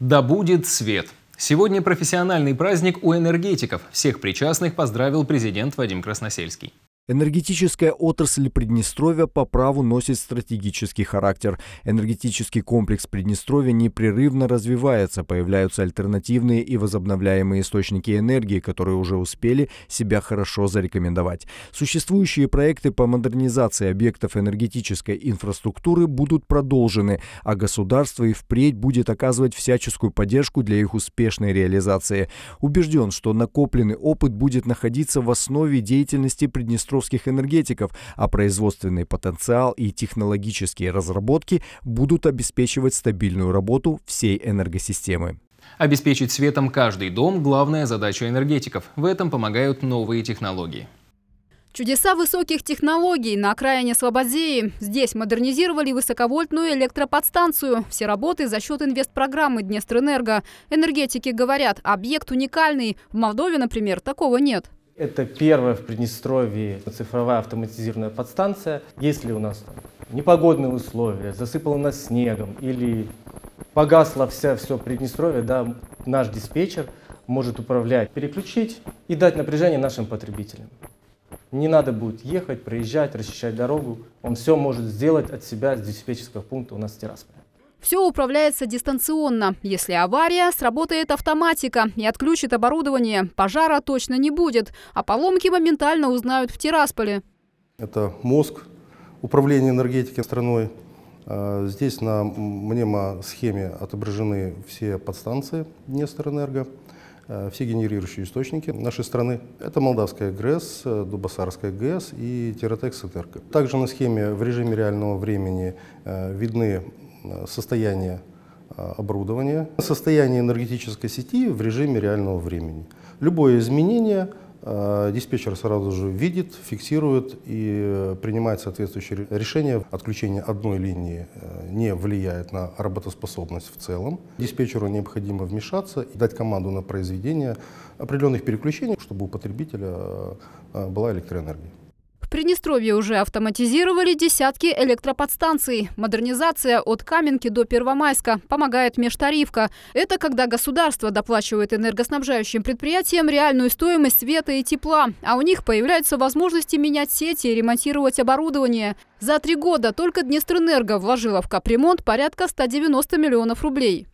Да будет свет! Сегодня профессиональный праздник у энергетиков. Всех причастных поздравил президент Вадим Красносельский. Энергетическая отрасль Приднестровья по праву носит стратегический характер. Энергетический комплекс Приднестровья непрерывно развивается, появляются альтернативные и возобновляемые источники энергии, которые уже успели себя хорошо зарекомендовать. Существующие проекты по модернизации объектов энергетической инфраструктуры будут продолжены, а государство и впредь будет оказывать всяческую поддержку для их успешной реализации. Убежден, что накопленный опыт будет находиться в основе деятельности Приднестровья русских энергетиков, а производственный потенциал и технологические разработки будут обеспечивать стабильную работу всей энергосистемы. Обеспечить светом каждый дом – главная задача энергетиков. В этом помогают новые технологии. Чудеса высоких технологий на окраине Слободеи. Здесь модернизировали высоковольтную электроподстанцию. Все работы за счет инвестпрограммы «Днестрэнерго». Энергетики говорят, объект уникальный. В Молдове, например, такого нет. Это первая в Приднестровье цифровая автоматизированная подстанция. Если у нас непогодные условия, засыпало нас снегом или погасло вся, все Приднестровье, да, наш диспетчер может управлять, переключить и дать напряжение нашим потребителям. Не надо будет ехать, проезжать, расчищать дорогу. Он все может сделать от себя с диспетчерского пункта у нас в Тирасполе. Все управляется дистанционно. Если авария, сработает автоматика и отключит оборудование. Пожара точно не будет, а поломки моментально узнают в Тирасполе. Это мозг управления энергетики страной. А, здесь на мнемо-схеме отображены все подстанции Несторэнерго, а, все генерирующие источники нашей страны. Это Молдавская ГРЭС, э, Дубасарская ГЭС и Тиротекс Сетерка. Также на схеме в режиме реального времени э, видны Э, состояние э, оборудования, состояние энергетической сети в режиме реального времени. Любое изменение э, диспетчер сразу же видит, фиксирует и принимает соответствующее решение. Отключение одной линии не влияет на работоспособность в целом. Диспетчеру необходимо вмешаться и дать команду на произведение определенных переключений, чтобы у потребителя была электроэнергия. Приднестровье уже автоматизировали десятки электроподстанций. Модернизация от Каменки до Первомайска помогает межтарифка. Это когда государство доплачивает энергоснабжающим предприятиям реальную стоимость света и тепла, а у них появляются возможности менять сети и ремонтировать оборудование. За три года только Днестрэнерго вложила в капремонт порядка 190 миллионов рублей.